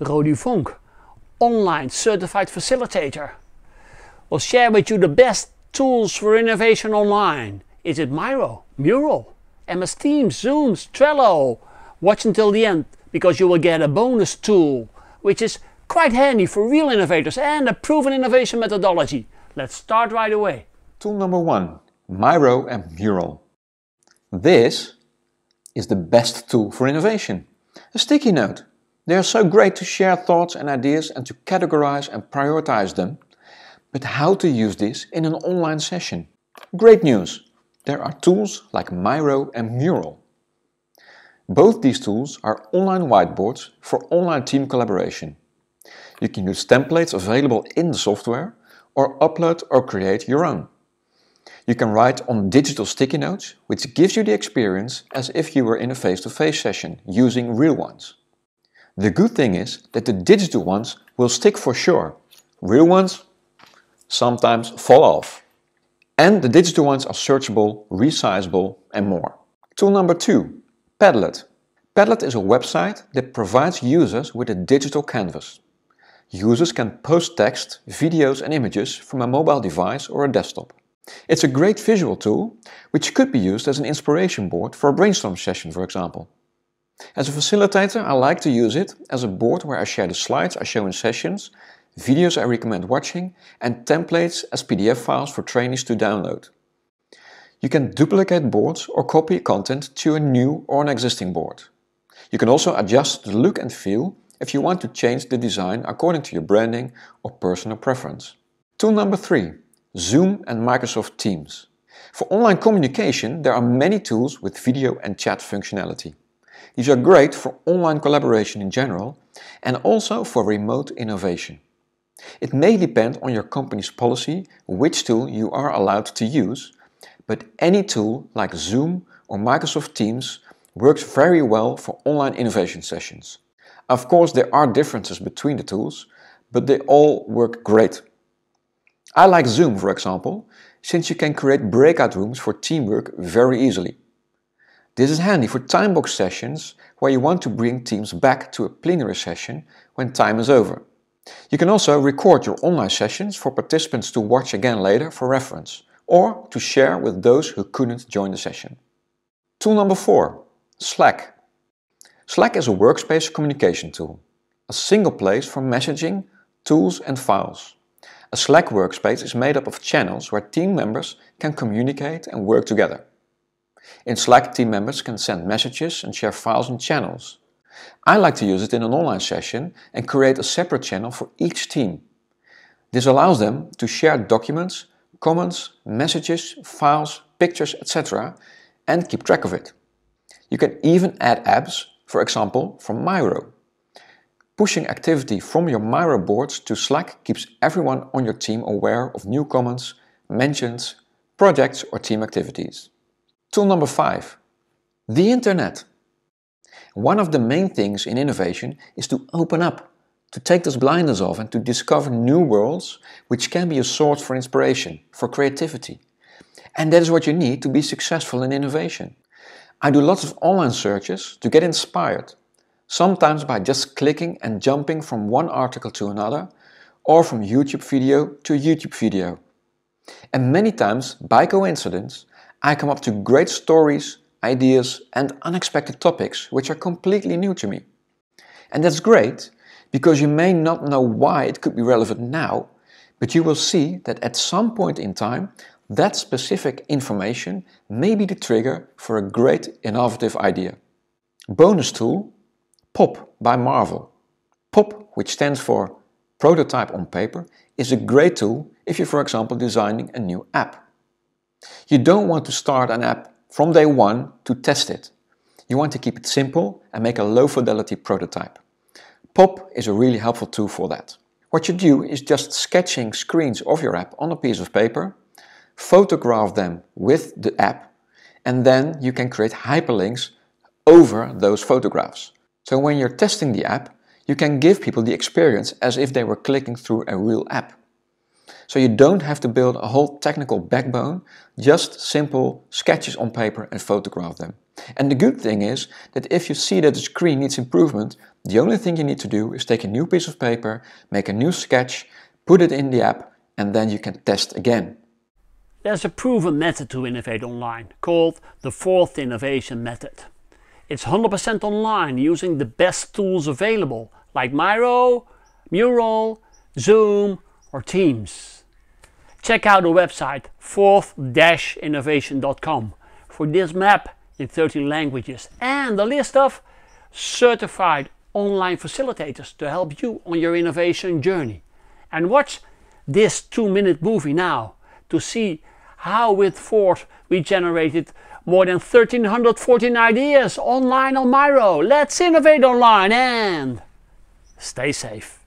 Rodi Funk, online certified facilitator, will share with you the best tools for innovation online. Is it Miro, Mural, MS Teams, Zooms, Trello? Watch until the end because you will get a bonus tool, which is quite handy for real innovators and a proven innovation methodology. Let's start right away. Tool number one, Miro and Mural. This is the best tool for innovation. A sticky note they are so great to share thoughts and ideas and to categorize and prioritize them. But how to use this in an online session? Great news! There are tools like Miro and Mural. Both these tools are online whiteboards for online team collaboration. You can use templates available in the software or upload or create your own. You can write on digital sticky notes, which gives you the experience as if you were in a face-to-face -face session using real ones. The good thing is that the digital ones will stick for sure. Real ones sometimes fall off. And the digital ones are searchable, resizable and more. Tool number two, Padlet. Padlet is a website that provides users with a digital canvas. Users can post text, videos and images from a mobile device or a desktop. It's a great visual tool, which could be used as an inspiration board for a brainstorm session, for example. As a facilitator, I like to use it as a board where I share the slides I show in sessions, videos I recommend watching, and templates as PDF files for trainees to download. You can duplicate boards or copy content to a new or an existing board. You can also adjust the look and feel if you want to change the design according to your branding or personal preference. Tool number three, Zoom and Microsoft Teams. For online communication, there are many tools with video and chat functionality. These are great for online collaboration in general and also for remote innovation. It may depend on your company's policy which tool you are allowed to use, but any tool like Zoom or Microsoft Teams works very well for online innovation sessions. Of course, there are differences between the tools, but they all work great. I like Zoom, for example, since you can create breakout rooms for teamwork very easily. This is handy for time box sessions where you want to bring teams back to a plenary session when time is over. You can also record your online sessions for participants to watch again later for reference or to share with those who couldn't join the session. Tool number 4. Slack. Slack is a workspace communication tool, a single place for messaging, tools and files. A Slack workspace is made up of channels where team members can communicate and work together. In Slack, team members can send messages and share files and channels. I like to use it in an online session and create a separate channel for each team. This allows them to share documents, comments, messages, files, pictures, etc. and keep track of it. You can even add apps, for example, from Miro. Pushing activity from your Miro boards to Slack keeps everyone on your team aware of new comments, mentions, projects or team activities. Tool number five, the internet. One of the main things in innovation is to open up, to take those blinders off and to discover new worlds which can be a source for inspiration, for creativity. And that is what you need to be successful in innovation. I do lots of online searches to get inspired, sometimes by just clicking and jumping from one article to another, or from YouTube video to YouTube video. And many times, by coincidence, I come up to great stories, ideas and unexpected topics which are completely new to me. And that's great because you may not know why it could be relevant now, but you will see that at some point in time that specific information may be the trigger for a great innovative idea. Bonus tool POP by Marvel. POP, which stands for Prototype on Paper, is a great tool if you're, for example, designing a new app. You don't want to start an app from day one to test it. You want to keep it simple and make a low fidelity prototype. POP is a really helpful tool for that. What you do is just sketching screens of your app on a piece of paper, photograph them with the app, and then you can create hyperlinks over those photographs. So when you're testing the app, you can give people the experience as if they were clicking through a real app. So you don't have to build a whole technical backbone, just simple sketches on paper and photograph them. And the good thing is that if you see that the screen needs improvement, the only thing you need to do is take a new piece of paper, make a new sketch, put it in the app, and then you can test again. There's a proven method to innovate online called the fourth innovation method. It's 100% online using the best tools available like Miro, Mural, Zoom or Teams check out the website fourth-innovation.com for this map in 13 languages and a list of certified online facilitators to help you on your innovation journey. And watch this two-minute movie now to see how with fourth, we generated more than 1314 ideas online on Miro. Let's innovate online and stay safe.